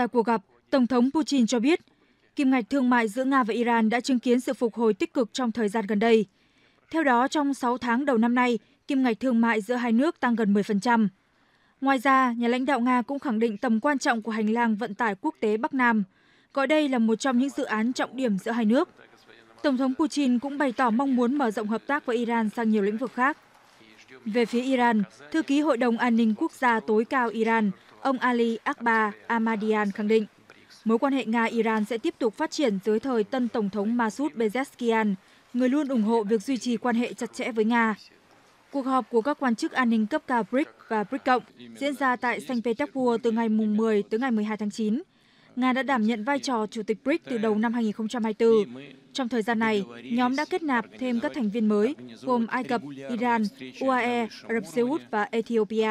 Tại cuộc gặp, Tổng thống Putin cho biết kim ngạch thương mại giữa Nga và Iran đã chứng kiến sự phục hồi tích cực trong thời gian gần đây. Theo đó, trong 6 tháng đầu năm nay, kim ngạch thương mại giữa hai nước tăng gần 10%. Ngoài ra, nhà lãnh đạo Nga cũng khẳng định tầm quan trọng của hành lang vận tải quốc tế Bắc Nam, gọi đây là một trong những dự án trọng điểm giữa hai nước. Tổng thống Putin cũng bày tỏ mong muốn mở rộng hợp tác với Iran sang nhiều lĩnh vực khác. Về phía Iran, thư ký Hội đồng An ninh Quốc gia tối cao Iran, ông Ali Akbar Ahmadian khẳng định, mối quan hệ Nga-Iran sẽ tiếp tục phát triển dưới thời tân Tổng thống Masoud Pezeshkian, người luôn ủng hộ việc duy trì quan hệ chặt chẽ với Nga. Cuộc họp của các quan chức an ninh cấp cao BRICS và BRICS Cộng diễn ra tại Saint Petersburg từ ngày 10 tới ngày 12 tháng 9 Nga đã đảm nhận vai trò chủ tịch BRICS từ đầu năm 2024. Trong thời gian này, nhóm đã kết nạp thêm các thành viên mới gồm Ai Cập, Iran, UAE, Ả Rập Xê Út và Ethiopia.